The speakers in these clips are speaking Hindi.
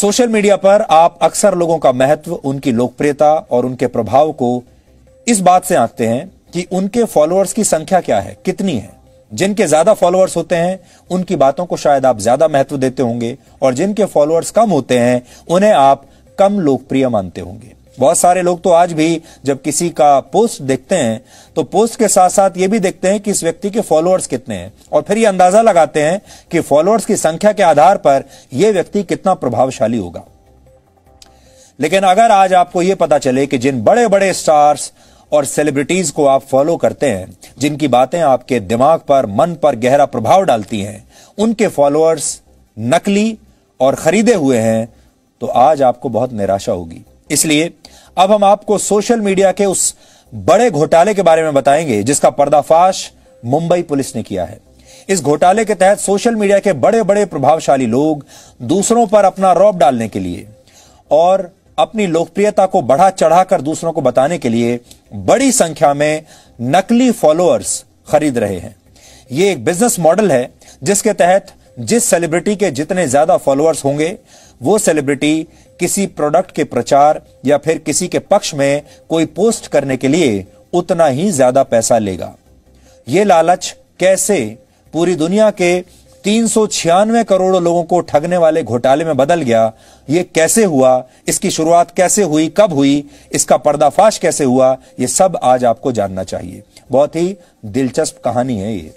सोशल मीडिया पर आप अक्सर लोगों का महत्व उनकी लोकप्रियता और उनके प्रभाव को इस बात से आंकते हैं कि उनके फॉलोअर्स की संख्या क्या है कितनी है जिनके ज्यादा फॉलोअर्स होते हैं उनकी बातों को शायद आप ज्यादा महत्व देते होंगे और जिनके फॉलोअर्स कम होते हैं उन्हें आप कम लोकप्रिय मानते होंगे बहुत सारे लोग तो आज भी जब किसी का पोस्ट देखते हैं तो पोस्ट के साथ साथ ये भी देखते हैं कि इस व्यक्ति के फॉलोअर्स कितने हैं और फिर ये अंदाजा लगाते हैं कि फॉलोअर्स की संख्या के आधार पर यह व्यक्ति कितना प्रभावशाली होगा लेकिन अगर आज आपको यह पता चले कि जिन बड़े बड़े स्टार्स और सेलिब्रिटीज को आप फॉलो करते हैं जिनकी बातें आपके दिमाग पर मन पर गहरा प्रभाव डालती हैं उनके फॉलोअर्स नकली और खरीदे हुए हैं तो आज आपको बहुत निराशा होगी इसलिए अब हम आपको सोशल मीडिया के उस बड़े घोटाले के बारे में बताएंगे जिसका पर्दाफाश मुंबई पुलिस ने किया है इस घोटाले के तहत सोशल मीडिया के बड़े बड़े प्रभावशाली लोग दूसरों पर अपना रौब डालने के लिए और अपनी लोकप्रियता को बढ़ा चढ़ाकर दूसरों को बताने के लिए बड़ी संख्या में नकली फॉलोअर्स खरीद रहे हैं यह एक बिजनेस मॉडल है जिसके तहत जिस सेलिब्रिटी के जितने ज्यादा फॉलोअर्स होंगे वो सेलिब्रिटी किसी प्रोडक्ट के प्रचार या फिर किसी के पक्ष में कोई पोस्ट करने के लिए उतना ही ज्यादा पैसा लेगा यह लालच कैसे पूरी दुनिया के तीन करोड़ लोगों को ठगने वाले घोटाले में बदल गया ये कैसे हुआ इसकी शुरुआत कैसे हुई कब हुई इसका पर्दाफाश कैसे हुआ ये सब आज आपको जानना चाहिए बहुत ही दिलचस्प कहानी है ये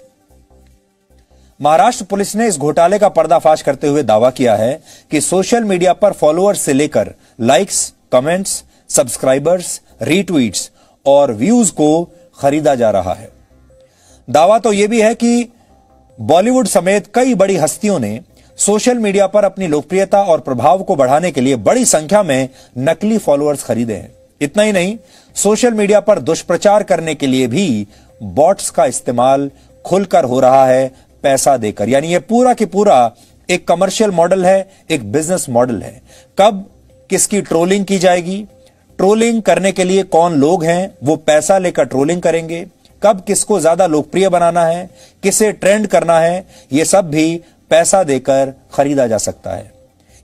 महाराष्ट्र पुलिस ने इस घोटाले का पर्दाफाश करते हुए दावा किया है कि सोशल मीडिया पर फॉलोअर्स से लेकर लाइक्स कमेंट्स सब्सक्राइबर्स रीट्वीट्स और व्यूज को खरीदा जा रहा है दावा तो यह भी है कि बॉलीवुड समेत कई बड़ी हस्तियों ने सोशल मीडिया पर अपनी लोकप्रियता और प्रभाव को बढ़ाने के लिए बड़ी संख्या में नकली फॉलोअर्स खरीदे हैं इतना ही नहीं सोशल मीडिया पर दुष्प्रचार करने के लिए भी बॉट्स का इस्तेमाल खुलकर हो रहा है पैसा देकर यानी ये पूरा के पूरा एक कमर्शियल मॉडल है एक बिजनेस मॉडल है कब किसकी ट्रोलिंग की जाएगी ट्रोलिंग करने के लिए कौन लोग हैं वो पैसा लेकर ट्रोलिंग करेंगे कब किसको ज्यादा लोकप्रिय बनाना है किसे ट्रेंड करना है ये सब भी पैसा देकर खरीदा जा सकता है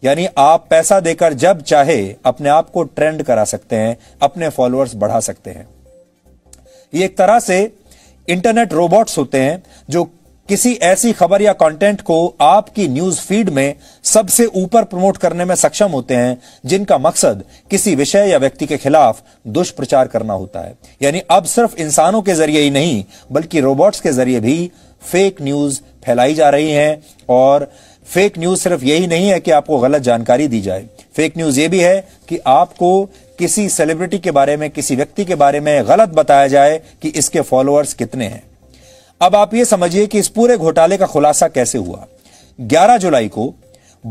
यानी आप पैसा देकर जब चाहे अपने आप को ट्रेंड करा सकते हैं अपने फॉलोअर्स बढ़ा सकते हैं ये एक तरह से इंटरनेट रोबोट्स होते हैं जो किसी ऐसी खबर या कंटेंट को आपकी न्यूज फीड में सबसे ऊपर प्रमोट करने में सक्षम होते हैं जिनका मकसद किसी विषय या व्यक्ति के खिलाफ दुष्प्रचार करना होता है यानी अब सिर्फ इंसानों के जरिए ही नहीं बल्कि रोबोट्स के जरिए भी फेक न्यूज फैलाई जा रही है और फेक न्यूज सिर्फ यही नहीं है कि आपको गलत जानकारी दी जाए फेक न्यूज ये भी है कि आपको किसी सेलिब्रिटी के बारे में किसी व्यक्ति के बारे में गलत बताया जाए कि इसके फॉलोअर्स कितने हैं अब आप ये समझिए कि इस पूरे घोटाले का खुलासा कैसे हुआ 11 जुलाई को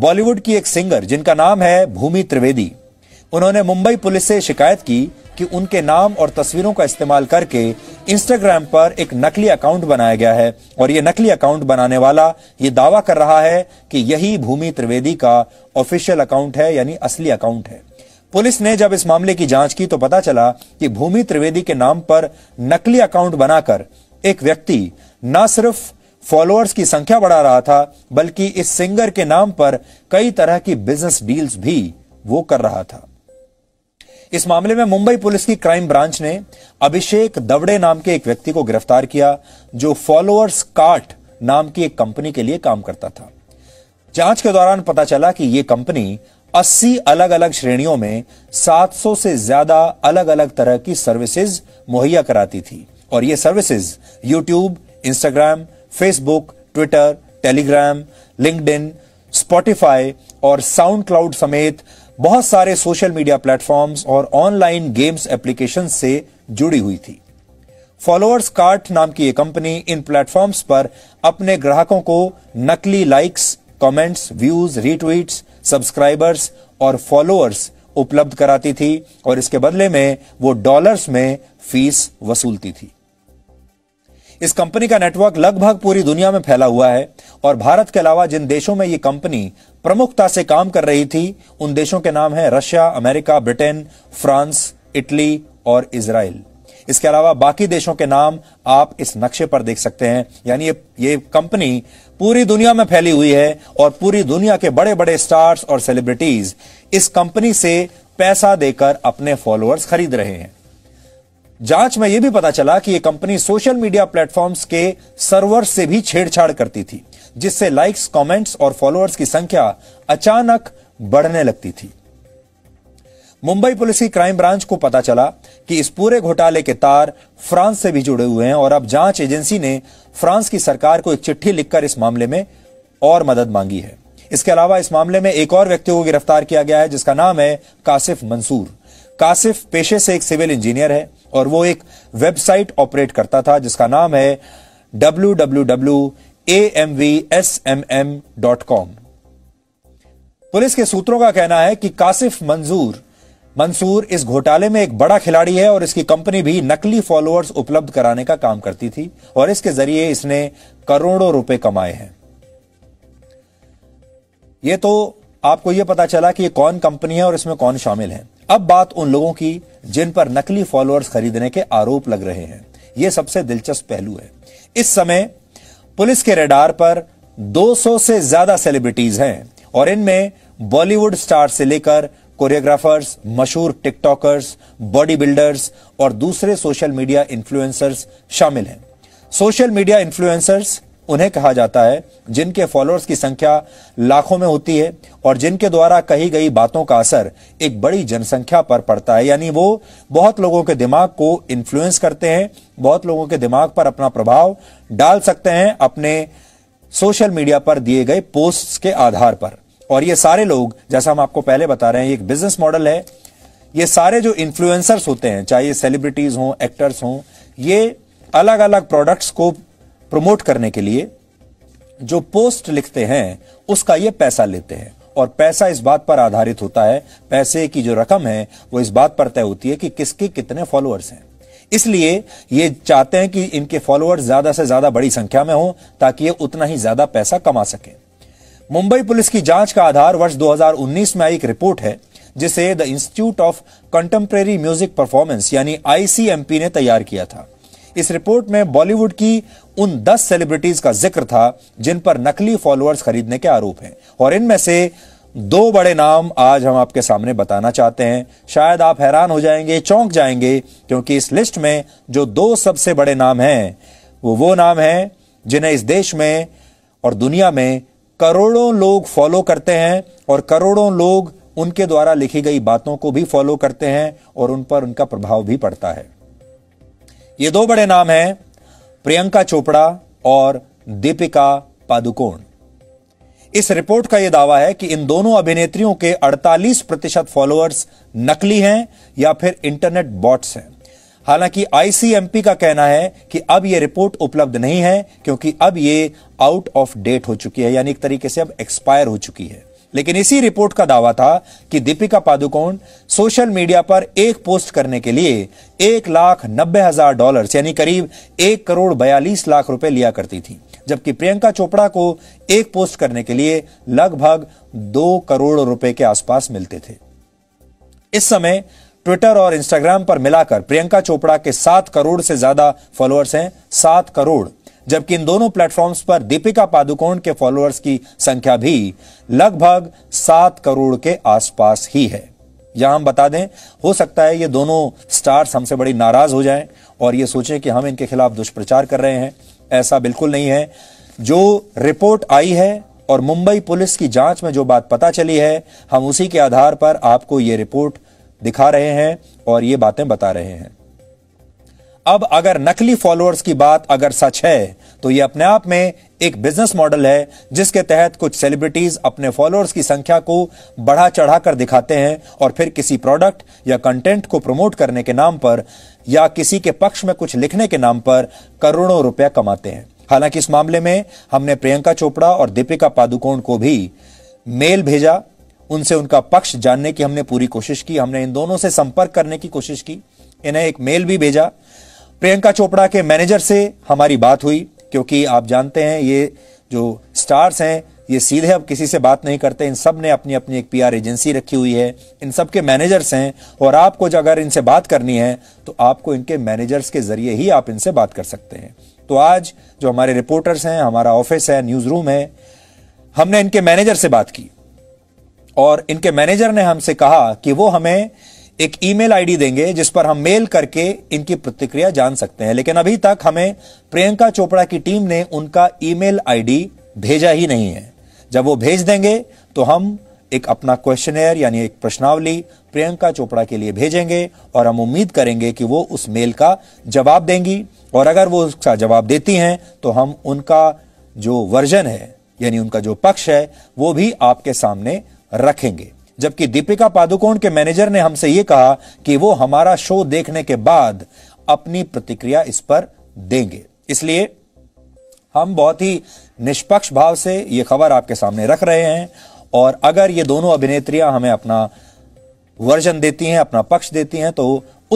बॉलीवुड की एक सिंगर जिनका नाम है भूमि त्रिवेदी उन्होंने मुंबई पुलिस से शिकायत की कि उनके नाम और तस्वीरों का इस्तेमाल करके इंस्टाग्राम पर एक नकली अकाउंट बनाया गया है और यह नकली अकाउंट बनाने वाला यह दावा कर रहा है कि यही भूमि त्रिवेदी का ऑफिशियल अकाउंट है यानी असली अकाउंट है पुलिस ने जब इस मामले की जांच की तो पता चला कि भूमि त्रिवेदी के नाम पर नकली अकाउंट बनाकर एक व्यक्ति न सिर्फ फॉलोअर्स की संख्या बढ़ा रहा था बल्कि इस सिंगर के नाम पर कई तरह की बिजनेस डील्स भी वो कर रहा था इस मामले में मुंबई पुलिस की क्राइम ब्रांच ने अभिषेक दवड़े नाम के एक व्यक्ति को गिरफ्तार किया जो फॉलोअर्स कार्ट नाम की एक कंपनी के लिए काम करता था जांच के दौरान पता चला कि यह कंपनी 80 अलग अलग श्रेणियों में 700 से ज्यादा अलग अलग तरह की सर्विसेज मुहैया कराती थी और ये services YouTube Instagram Facebook Twitter Telegram LinkedIn Spotify और साउंड क्लाउड समेत बहुत सारे सोशल मीडिया प्लेटफॉर्म्स और ऑनलाइन गेम्स एप्लीकेशन से जुड़ी हुई थी फॉलोअर्स कार्ट नाम की ये कंपनी इन प्लेटफॉर्म्स पर अपने ग्राहकों को नकली likes comments, views retweets subscribers और फॉलोअर्स उपलब्ध कराती थी और इसके बदले में वो डॉलर्स में फीस वसूलती थी इस कंपनी का नेटवर्क लगभग पूरी दुनिया में फैला हुआ है और भारत के अलावा जिन देशों में ये कंपनी प्रमुखता से काम कर रही थी उन देशों के नाम है Russia America Britain France Italy और इसराइल इसके अलावा बाकी देशों के नाम आप इस नक्शे पर देख सकते हैं यानी ये ये कंपनी पूरी दुनिया में फैली हुई है और पूरी दुनिया के बड़े बड़े स्टार्स और सेलिब्रिटीज इस कंपनी से पैसा देकर अपने फॉलोअर्स खरीद रहे हैं जांच में यह भी पता चला कि यह कंपनी सोशल मीडिया प्लेटफॉर्म्स के सर्वर से भी छेड़छाड़ करती थी जिससे लाइक्स कमेंट्स और फॉलोअर्स की संख्या अचानक बढ़ने लगती थी मुंबई पुलिस की क्राइम ब्रांच को पता चला कि इस पूरे घोटाले के तार फ्रांस से भी जुड़े हुए हैं और अब जांच एजेंसी ने फ्रांस की सरकार को एक चिट्ठी लिखकर इस मामले में और मदद मांगी है इसके अलावा इस मामले में एक और व्यक्ति को गिरफ्तार किया गया है जिसका नाम है कासिफ मंसूर कासिफ पेशे से एक सिविल इंजीनियर है और वो एक वेबसाइट ऑपरेट करता था जिसका नाम है W W W M V S M M dot com police के सूत्रों का कहना है कि कासिफ मंजूर मंसूर इस घोटाले में एक बड़ा खिलाड़ी है और इसकी कंपनी भी नकली फॉलोअर्स उपलब्ध कराने का काम करती थी और इसके जरिए इसने करोड़ों रुपए कमाए हैं यह तो आपको यह पता चला कि यह कौन कंपनी है और इसमें कौन शामिल है अब बात उन लोगों की जिन पर नकली फॉलोअर्स खरीदने के आरोप लग रहे हैं यह सबसे दिलचस्प पहलू है इस समय पुलिस के रेडार पर 200 से ज्यादा सेलिब्रिटीज हैं और इनमें बॉलीवुड स्टार से लेकर कोरियोग्राफर्स मशहूर टिकटॉकर्स बॉडी बिल्डर्स और दूसरे सोशल मीडिया इन्फ्लुएंसर्स शामिल हैं सोशल मीडिया इन्फ्लुएंसर्स उन्हें कहा जाता है जिनके फॉलोअर्स की संख्या लाखों में होती है और जिनके द्वारा कही गई बातों का असर एक बड़ी जनसंख्या पर पड़ता है यानी वो बहुत लोगों के दिमाग को इन्फ्लुएंस करते हैं बहुत लोगों के दिमाग पर अपना प्रभाव डाल सकते हैं अपने सोशल मीडिया पर दिए गए पोस्ट्स के आधार पर और ये सारे लोग जैसा हम आपको पहले बता रहे हैं एक बिजनेस मॉडल है ये सारे जो इन्फ्लुएंसर्स होते हैं चाहे सेलिब्रिटीज हों एक्टर्स हों ये अलग अलग प्रोडक्ट्स को प्रमोट करने के लिए जो पोस्ट लिखते हैं उसका ये पैसा लेते हैं और पैसा इस बात पर आधारित होता है पैसे की जो रकम है वो इस बात पर तय होती है कि किसके कितने फॉलोअर्स हैं इसलिए ये चाहते हैं कि इनके फॉलोअर्स ज्यादा से ज्यादा बड़ी संख्या में हो ताकि ये उतना ही ज्यादा पैसा कमा सके मुंबई पुलिस की जांच का आधार वर्ष 2019 में आई एक रिपोर्ट है जिसे the institute of contemporary music performance यानी आईसीएमपी ने तैयार किया था इस रिपोर्ट में बॉलीवुड की उन 10 सेलिब्रिटीज का जिक्र था जिन पर नकली फॉलोअर्स खरीदने के आरोप हैं और इनमें से दो बड़े नाम आज हम आपके सामने बताना चाहते हैं शायद आप हैरान हो जाएंगे चौंक जाएंगे क्योंकि इस लिस्ट में जो दो सबसे बड़े नाम हैं वो वो नाम हैं जिन्हें इस देश में और दुनिया में करोड़ों लोग फॉलो करते हैं और करोड़ों लोग उनके द्वारा लिखी गई बातों को भी फॉलो करते हैं और उन पर उनका प्रभाव भी पड़ता है ये दो बड़े नाम हैं प्रियंका चोपड़ा और दीपिका पादुकोण इस रिपोर्ट का यह दावा है कि इन दोनों अभिनेत्रियों के 48 प्रतिशत फॉलोअर्स नकली हैं या फिर इंटरनेट बॉट्स हैं हालांकि आईसीएमपी का कहना है कि अब यह रिपोर्ट उपलब्ध नहीं है क्योंकि अब यह आउट ऑफ डेट हो चुकी है यानी एक तरीके से अब एक्सपायर हो चुकी है लेकिन इसी रिपोर्ट का दावा था कि दीपिका पादुकोण सोशल मीडिया पर एक पोस्ट करने के लिए एक लाख नब्बे हजार डॉलर यानी करीब एक करोड़ बयालीस लाख रुपए लिया करती थी जबकि प्रियंका चोपड़ा को एक पोस्ट करने के लिए लगभग दो करोड़ रुपए के आसपास मिलते थे इस समय ट्विटर और इंस्टाग्राम पर मिलाकर प्रियंका चोपड़ा के सात करोड़ से ज्यादा फॉलोअर्स हैं सात करोड़ जबकि इन दोनों प्लेटफॉर्म्स पर दीपिका पादुकोण के फॉलोअर्स की संख्या भी लगभग सात करोड़ के आसपास ही है यहां हम बता दें हो सकता है ये दोनों स्टार्स हमसे बड़ी नाराज हो जाएं और ये सोचें कि हम इनके खिलाफ दुष्प्रचार कर रहे हैं ऐसा बिल्कुल नहीं है जो रिपोर्ट आई है और मुंबई पुलिस की जांच में जो बात पता चली है हम उसी के आधार पर आपको ये रिपोर्ट दिखा रहे हैं और ये बातें बता रहे हैं अब अगर नकली फॉलोअर्स की बात अगर सच है तो ये अपने आप में एक बिजनेस मॉडल है जिसके तहत कुछ सेलिब्रिटीज अपने फॉलोअर्स की संख्या को बढ़ा चढ़ाकर दिखाते हैं और फिर किसी प्रोडक्ट या कंटेंट को प्रमोट करने के नाम पर या किसी के पक्ष में कुछ लिखने के नाम पर करोड़ों रुपया कमाते हैं हालांकि इस मामले में हमने प्रियंका चोपड़ा और दीपिका पादुकोण को भी मेल भेजा उनसे उनका पक्ष जानने की हमने पूरी कोशिश की हमने इन दोनों से संपर्क करने की कोशिश की इन्हें एक मेल भी भेजा प्रियंका चोपड़ा के मैनेजर से हमारी बात हुई क्योंकि आप जानते हैं ये जो स्टार्स हैं ये सीधे अब किसी से बात नहीं करते इन सब ने अपनी अपनी एक पीआर एजेंसी रखी हुई है इन सब के मैनेजर्स हैं और आपको अगर इनसे बात करनी है तो आपको इनके मैनेजर्स के जरिए ही आप इनसे बात कर सकते हैं तो आज जो हमारे रिपोर्टर्स हैं हमारा ऑफिस है न्यूज रूम है हमने इनके मैनेजर से बात की और इनके मैनेजर ने हमसे कहा कि वो हमें एक ईमेल आईडी देंगे जिस पर हम मेल करके इनकी प्रतिक्रिया जान सकते हैं लेकिन अभी तक हमें प्रियंका चोपड़ा की टीम ने उनका ईमेल आईडी भेजा ही नहीं है जब वो भेज देंगे तो हम एक अपना क्वेश्चन यानी एक प्रश्नावली प्रियंका चोपड़ा के लिए भेजेंगे और हम उम्मीद करेंगे कि वो उस मेल का जवाब देंगी और अगर वो उसका जवाब देती हैं तो हम उनका जो वर्जन है यानी उनका जो पक्ष है वो भी आपके सामने रखेंगे जबकि दीपिका पादुकोण के मैनेजर ने हमसे यह कहा कि वो हमारा शो देखने के बाद अपनी प्रतिक्रिया इस पर देंगे इसलिए हम बहुत ही निष्पक्ष भाव से ये खबर आपके सामने रख रहे हैं और अगर ये दोनों अभिनेत्रियां हमें अपना वर्जन देती हैं अपना पक्ष देती हैं तो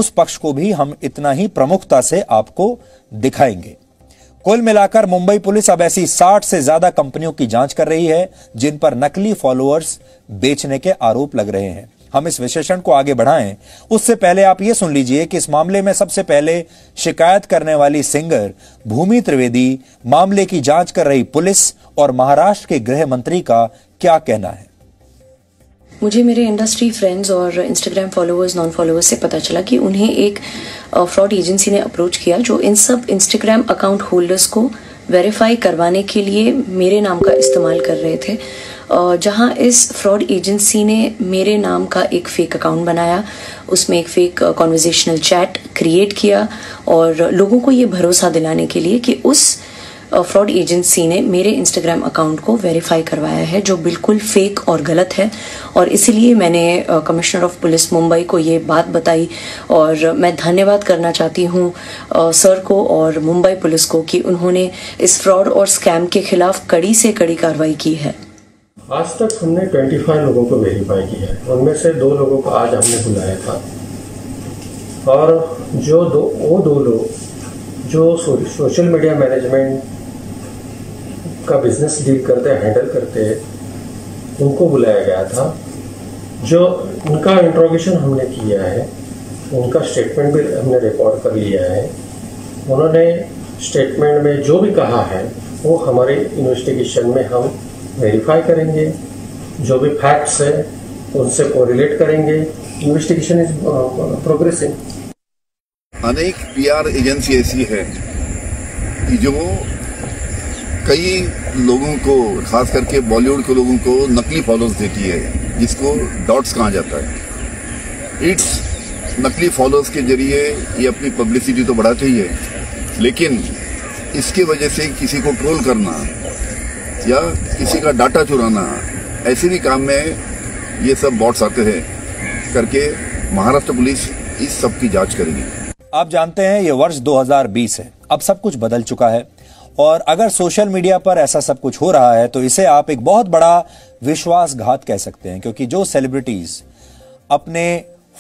उस पक्ष को भी हम इतना ही प्रमुखता से आपको दिखाएंगे कुल मिलाकर मुंबई पुलिस अब ऐसी 60 से ज्यादा कंपनियों की जांच कर रही है जिन पर नकली फॉलोअर्स बेचने के आरोप लग रहे हैं हम इस विशेषण को आगे बढ़ाएं उससे पहले आप ये सुन लीजिए कि इस मामले में सबसे पहले शिकायत करने वाली सिंगर भूमि त्रिवेदी मामले की जांच कर रही पुलिस और महाराष्ट्र के गृह मंत्री का क्या कहना है मुझे मेरे इंडस्ट्री फ्रेंड्स और इंस्टाग्राम फॉलोअर्स नॉन फॉलोअर्स से पता चला कि उन्हें एक फ्रॉड एजेंसी ने अप्रोच किया जो इन सब इंस्टाग्राम अकाउंट होल्डर्स को वेरीफाई करवाने के लिए मेरे नाम का इस्तेमाल कर रहे थे जहाँ इस फ्रॉड एजेंसी ने मेरे नाम का एक फेक अकाउंट बनाया उसमें एक फेक कॉन्वर्जेशनल चैट क्रिएट किया और लोगों को ये भरोसा दिलाने के लिए कि उस फ्रॉड एजेंसी ने मेरे इंस्टाग्राम अकाउंट को वेरीफाई करवाया है जो बिल्कुल फेक और गलत है और इसीलिए मैंने कमिश्नर ऑफ पुलिस मुंबई को ये बात बताई और मैं धन्यवाद करना चाहती हूँ सर को और मुंबई पुलिस को कि उन्होंने इस फ्रॉड और स्कैम के खिलाफ कड़ी से कड़ी कार्रवाई की है आज तक हमने 25 लोगों को वेरीफाई किया है उनमें से दो लोगों को आज हमने बुलाया था और जो दो वो दो लोग जो सोशल मीडिया मैनेजमेंट का बिजनेस डील करते हैंडल करते उनको बुलाया गया था जो उनका इंट्रोगेशन हमने किया है उनका स्टेटमेंट भी हमने रिकॉर्ड कर लिया है उन्होंने स्टेटमेंट में जो भी कहा है वो हमारे इन्वेस्टिगेशन में हम वेरीफाई करेंगे जो भी फैक्ट्स है उनसे कोरिलेट करेंगे इन्वेस्टिगेशन इज प्रोग्रेसिंग अनेक पीआर एजेंसी ऐसी है कि जो कई लोगों को खास करके बॉलीवुड के लोगों को नकली फॉलोअर्स देती है जिसको डॉट्स कहा जाता है इट्स नकली फॉलोअर्स के जरिए ये अपनी पब्लिसिटी तो बढ़ाते ही है लेकिन इसके वजह से किसी को ट्रोल करना या किसी का डाटा चुराना ऐसे भी काम में ये सब बॉट्स आते हैं करके महाराष्ट्र पुलिस इस सब की जांच करेगी आप जानते हैं ये वर्ष 2020 है अब सब कुछ बदल चुका है और अगर सोशल मीडिया पर ऐसा सब कुछ हो रहा है तो इसे आप एक बहुत बड़ा विश्वासघात कह सकते हैं क्योंकि जो सेलिब्रिटीज अपने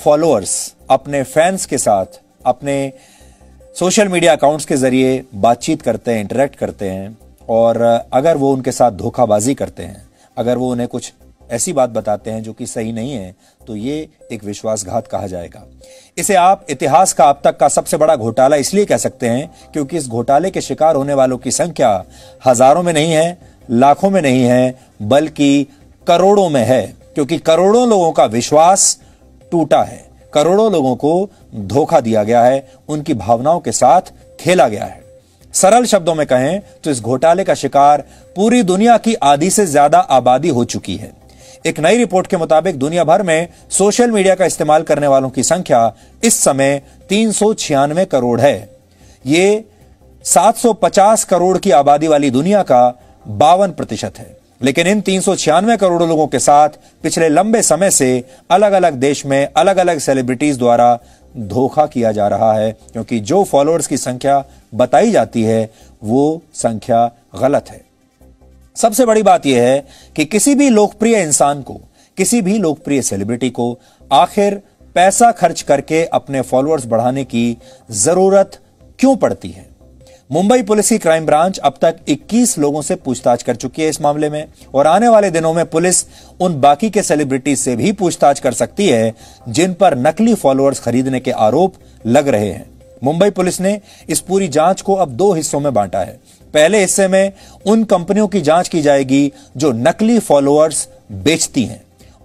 फॉलोअर्स अपने फैंस के साथ अपने सोशल मीडिया अकाउंट्स के जरिए बातचीत करते हैं इंटरेक्ट करते हैं और अगर वो उनके साथ धोखाबाजी करते हैं अगर वो उन्हें कुछ ऐसी बात बताते हैं जो कि सही नहीं है तो ये एक विश्वासघात कहा जाएगा इसे आप इतिहास का अब तक का सबसे बड़ा घोटाला इसलिए कह सकते हैं क्योंकि इस घोटाले के शिकार होने वालों की संख्या हजारों में नहीं है लाखों में नहीं है बल्कि करोड़ों में है क्योंकि करोड़ों लोगों का विश्वास टूटा है करोड़ों लोगों को धोखा दिया गया है उनकी भावनाओं के साथ खेला गया है सरल शब्दों में कहें तो इस घोटाले का शिकार पूरी दुनिया की आधी से ज्यादा आबादी हो चुकी है एक नई रिपोर्ट के मुताबिक दुनिया भर में सोशल मीडिया का इस्तेमाल करने वालों की संख्या इस समय तीन करोड़ है ये 750 करोड़ की आबादी वाली दुनिया का बावन प्रतिशत है लेकिन इन तीन करोड़ लोगों के साथ पिछले लंबे समय से अलग अलग देश में अलग अलग सेलिब्रिटीज द्वारा धोखा किया जा रहा है क्योंकि जो फॉलोअर्स की संख्या बताई जाती है वो संख्या गलत है सबसे बड़ी बात यह है कि किसी भी लोकप्रिय इंसान को किसी भी लोकप्रिय सेलिब्रिटी को आखिर पैसा खर्च करके अपने फॉलोअर्स बढ़ाने की जरूरत क्यों पड़ती है मुंबई पुलिस की क्राइम ब्रांच अब तक 21 लोगों से पूछताछ कर चुकी है इस मामले में और आने वाले दिनों में पुलिस उन बाकी के सेलिब्रिटीज से भी पूछताछ कर सकती है जिन पर नकली फॉलोअर्स खरीदने के आरोप लग रहे हैं मुंबई पुलिस ने इस पूरी जांच को अब दो हिस्सों में बांटा है पहले हिस्से में उन कंपनियों की जांच की जाएगी जो नकली फॉलोअर्स बेचती हैं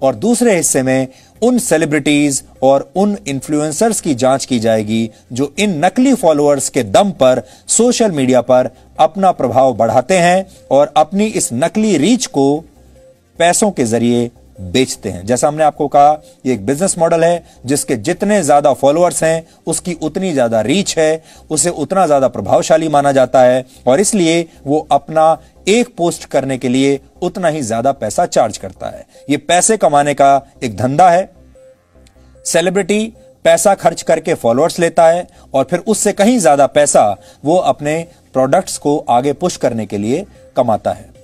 और दूसरे हिस्से में उन सेलिब्रिटीज और उन इन्फ्लुएंसर्स की जांच की जाएगी जो इन नकली फॉलोअर्स के दम पर सोशल मीडिया पर अपना प्रभाव बढ़ाते हैं और अपनी इस नकली रीच को पैसों के जरिए बेचते हैं जैसा हमने आपको कहा ये एक बिजनेस मॉडल है जिसके जितने ज्यादा फॉलोअर्स हैं उसकी उतनी ज्यादा रीच है उसे उतना ज्यादा प्रभावशाली माना जाता है और इसलिए वो अपना एक पोस्ट करने के लिए उतना ही ज्यादा पैसा चार्ज करता है ये पैसे कमाने का एक धंधा है सेलिब्रिटी पैसा खर्च करके फॉलोअर्स लेता है और फिर उससे कहीं ज्यादा पैसा वो अपने प्रोडक्ट्स को आगे पुश करने के लिए कमाता है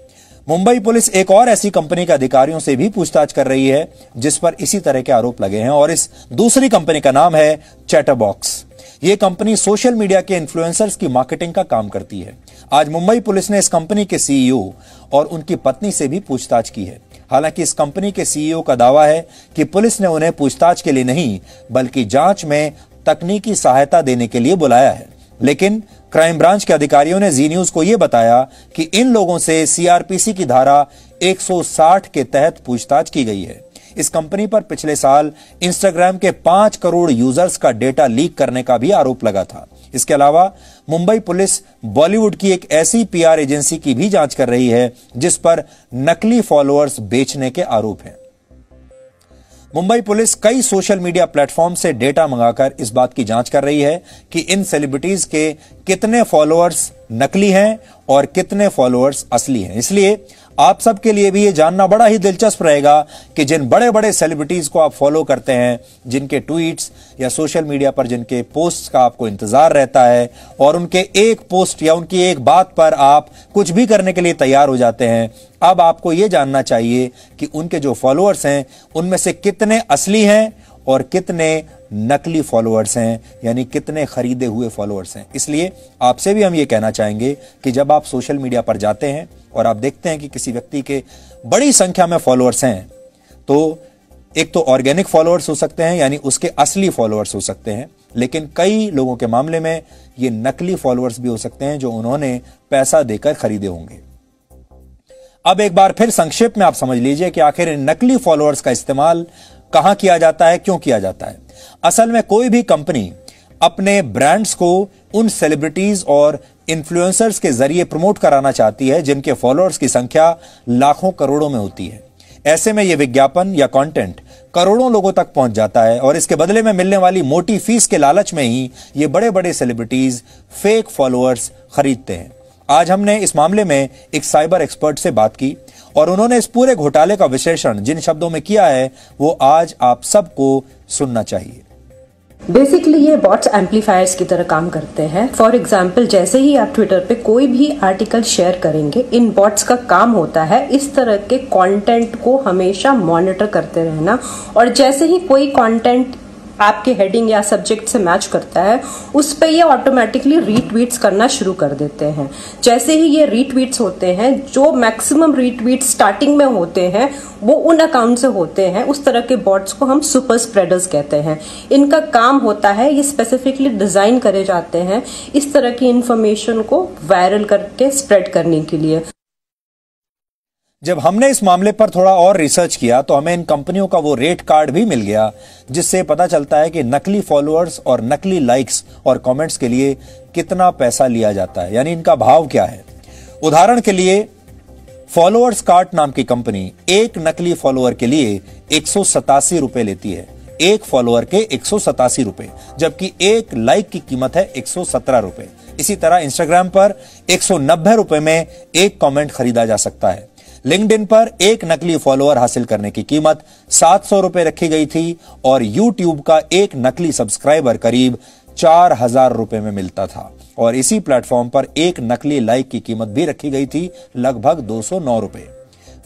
मुंबई पुलिस एक और ऐसी कंपनी के अधिकारियों से भी पूछताछ कर रही है जिस पर इसी तरह के आरोप लगे हैं और इस दूसरी कंपनी का नाम है चैटरबॉक्स ये कंपनी सोशल मीडिया के इन्फ्लुएंसर्स की मार्केटिंग का काम करती है आज मुंबई पुलिस ने इस कंपनी के सीईओ e और उनकी पत्नी से भी पूछताछ की है हालांकि इस कंपनी के सीईओ e का दावा है कि पुलिस ने उन्हें पूछताछ के लिए नहीं बल्कि जांच में तकनीकी सहायता देने के लिए बुलाया है लेकिन क्राइम ब्रांच के अधिकारियों ने जी न्यूज को यह बताया कि इन लोगों से सीआरपीसी की धारा 160 के तहत पूछताछ की गई है इस कंपनी पर पिछले साल इंस्टाग्राम के पांच करोड़ यूजर्स का डेटा लीक करने का भी आरोप लगा था इसके अलावा मुंबई पुलिस बॉलीवुड की एक ऐसी पीआर एजेंसी की भी जांच कर रही है जिस पर नकली फॉलोअर्स बेचने के आरोप हैं मुंबई पुलिस कई सोशल मीडिया प्लेटफॉर्म से डेटा मंगाकर इस बात की जांच कर रही है कि इन सेलिब्रिटीज के कितने फॉलोअर्स नकली हैं और कितने फॉलोअर्स असली हैं इसलिए आप सबके लिए भी ये जानना बड़ा ही दिलचस्प रहेगा कि जिन बड़े बड़े सेलिब्रिटीज को आप फॉलो करते हैं जिनके ट्वीट्स या सोशल मीडिया पर जिनके पोस्ट का आपको इंतजार रहता है और उनके एक पोस्ट या उनकी एक बात पर आप कुछ भी करने के लिए तैयार हो जाते हैं अब आपको ये जानना चाहिए कि उनके जो फॉलोअर्स हैं उनमें से कितने असली हैं और कितने नकली फॉलोअर्स हैं यानी कितने खरीदे हुए फॉलोअर्स हैं इसलिए आपसे भी हम ये कहना चाहेंगे कि जब आप सोशल मीडिया पर जाते हैं और आप देखते हैं कि किसी व्यक्ति के बड़ी संख्या में फॉलोअर्स हैं तो एक तो ऑर्गेनिक फॉलोअर्स हो सकते हैं यानी उसके असली फॉलोअर्स हो सकते हैं लेकिन कई लोगों के मामले में ये नकली फॉलोअर्स भी हो सकते हैं जो उन्होंने पैसा देकर खरीदे होंगे अब एक बार फिर संक्षेप में आप समझ लीजिए कि आखिर इन नकली फॉलोअर्स का इस्तेमाल कहां किया जाता है क्यों किया जाता है असल में कोई भी कंपनी अपने ब्रांड्स को उन सेलिब्रिटीज और इन्फ्लुएंसर्स के जरिए प्रमोट कराना चाहती है जिनके फॉलोअर्स की संख्या लाखों करोड़ों में होती है ऐसे में यह विज्ञापन या कंटेंट करोड़ों लोगों तक पहुंच जाता है और इसके बदले में मिलने वाली मोटी फीस के लालच में ही ये बड़े बड़े सेलिब्रिटीज फेक फॉलोअर्स खरीदते हैं आज हमने इस मामले में एक साइबर एक्सपर्ट से बात की और उन्होंने इस पूरे घोटाले का विश्लेषण जिन शब्दों में किया है वो आज आप सबको सुनना चाहिए बेसिकली ये बॉट्स एम्पलीफायर्स की तरह काम करते हैं फॉर एग्जाम्पल जैसे ही आप ट्विटर पे कोई भी आर्टिकल शेयर करेंगे इन बॉट्स का काम होता है इस तरह के कंटेंट को हमेशा मॉनिटर करते रहना और जैसे ही कोई कंटेंट आपके हेडिंग या सब्जेक्ट से मैच करता है उस पर ये ऑटोमेटिकली रीट्वीट्स करना शुरू कर देते हैं जैसे ही ये रीट्वीट्स होते हैं जो मैक्सिमम रीट्वीट्स स्टार्टिंग में होते हैं वो उन अकाउंट से होते हैं उस तरह के बॉट्स को हम सुपर स्प्रेडर्स कहते हैं इनका काम होता है ये स्पेसिफिकली डिज़ाइन करे जाते हैं इस तरह की इन्फॉर्मेशन को वायरल करके स्प्रेड करने के लिए जब हमने इस मामले पर थोड़ा और रिसर्च किया तो हमें इन कंपनियों का वो रेट कार्ड भी मिल गया जिससे पता चलता है कि नकली फॉलोअर्स और नकली लाइक्स और कमेंट्स के लिए कितना पैसा लिया जाता है यानी इनका भाव क्या है उदाहरण के लिए फॉलोअर्स कार्ड नाम की कंपनी एक नकली फॉलोअर के लिए एक रुपए लेती है एक फॉलोअर के एक रुपए जबकि एक लाइक की कीमत है एक रुपए इसी तरह इंस्टाग्राम पर एक रुपए में एक कमेंट खरीदा जा सकता है लिंक्डइन पर एक नकली फॉलोअर हासिल करने की कीमत सात सौ रुपए रखी गई थी और यूट्यूब का एक नकली सब्सक्राइबर करीब चार हजार रुपए में मिलता था और इसी प्लेटफॉर्म पर एक नकली लाइक की कीमत भी रखी गई थी लगभग दो सौ नौ रुपए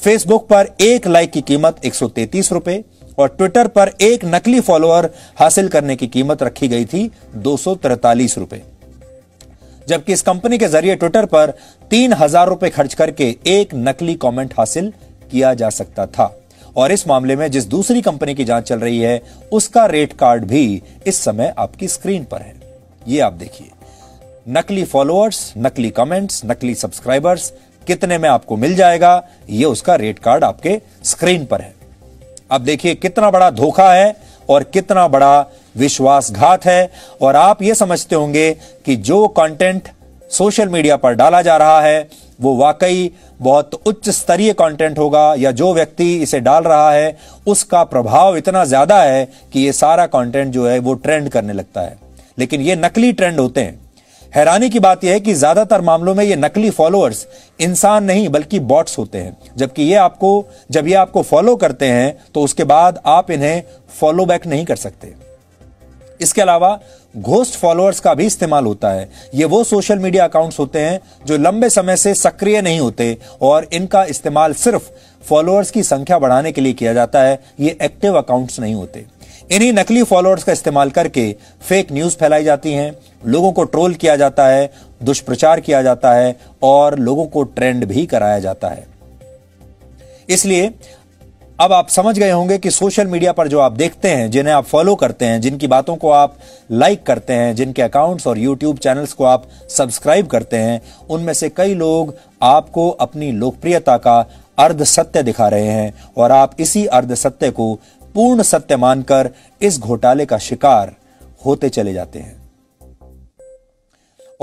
फेसबुक पर एक लाइक की कीमत एक सौ तैतीस रुपए और ट्विटर पर एक नकली फॉलोअर हासिल करने की कीमत रखी गई थी दो सौ रुपए जबकि इस कंपनी के जरिए ट्विटर पर तीन हजार रुपए खर्च करके एक नकली कमेंट हासिल किया जा सकता था और इस मामले में जिस दूसरी कंपनी की जांच चल रही है उसका रेट कार्ड भी इस समय आपकी स्क्रीन पर है ये आप देखिए नकली फॉलोअर्स नकली कमेंट्स नकली सब्सक्राइबर्स कितने में आपको मिल जाएगा यह उसका रेट कार्ड आपके स्क्रीन पर है अब देखिए कितना बड़ा धोखा है और कितना बड़ा विश्वासघात है और आप ये समझते होंगे कि जो कंटेंट सोशल मीडिया पर डाला जा रहा है वो वाकई बहुत उच्च स्तरीय कंटेंट होगा या जो व्यक्ति इसे डाल रहा है उसका प्रभाव इतना ज्यादा है कि ये सारा कंटेंट जो है वो ट्रेंड करने लगता है लेकिन ये नकली ट्रेंड होते हैं हैरानी की बात यह है कि ज्यादातर मामलों में ये नकली फॉलोअर्स इंसान नहीं बल्कि बॉट्स होते हैं जबकि ये आपको जब ये आपको फॉलो करते हैं तो उसके बाद आप इन्हें फॉलो बैक नहीं कर सकते इसके अलावा घोस्ट फॉलोअर्स का भी इस्तेमाल होता है ये वो सोशल मीडिया अकाउंट्स होते हैं जो लंबे समय से सक्रिय नहीं होते और इनका इस्तेमाल सिर्फ फॉलोअर्स की संख्या बढ़ाने के लिए किया जाता है ये एक्टिव अकाउंट्स नहीं होते इन्हीं नकली फॉलोअर्स का इस्तेमाल करके फेक न्यूज फैलाई जाती हैं लोगों को ट्रोल किया जाता है दुष्प्रचार किया जाता है और लोगों को ट्रेंड भी कराया जाता है इसलिए अब आप समझ गए होंगे कि सोशल मीडिया पर जो आप देखते हैं जिन्हें आप फॉलो करते हैं जिनकी बातों को आप लाइक करते हैं जिनके अकाउंट्स और यूट्यूब चैनल्स को आप सब्सक्राइब करते हैं उनमें से कई लोग आपको अपनी लोकप्रियता का अर्ध सत्य दिखा रहे हैं और आप इसी अर्ध सत्य को पूर्ण सत्य मानकर इस घोटाले का शिकार होते चले जाते हैं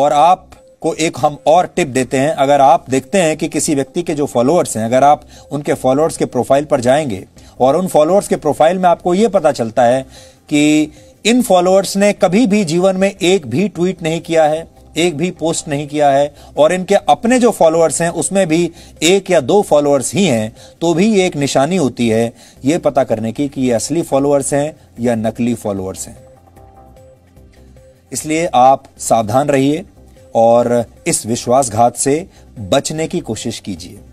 और आप को एक हम और टिप देते हैं अगर आप देखते हैं कि किसी व्यक्ति के जो फॉलोअर्स हैं अगर आप उनके फॉलोअर्स के प्रोफाइल पर जाएंगे और उन फॉलोअर्स के प्रोफाइल में आपको यह पता चलता है कि इन फॉलोअर्स ने कभी भी जीवन में एक भी ट्वीट नहीं किया है एक भी पोस्ट नहीं किया है और इनके अपने जो फॉलोअर्स हैं उसमें भी एक या दो फॉलोअर्स ही हैं तो भी ये एक निशानी होती है ये पता करने की कि ये असली फॉलोअर्स हैं या नकली फॉलोअर्स हैं इसलिए आप सावधान रहिए और इस विश्वासघात से बचने की कोशिश कीजिए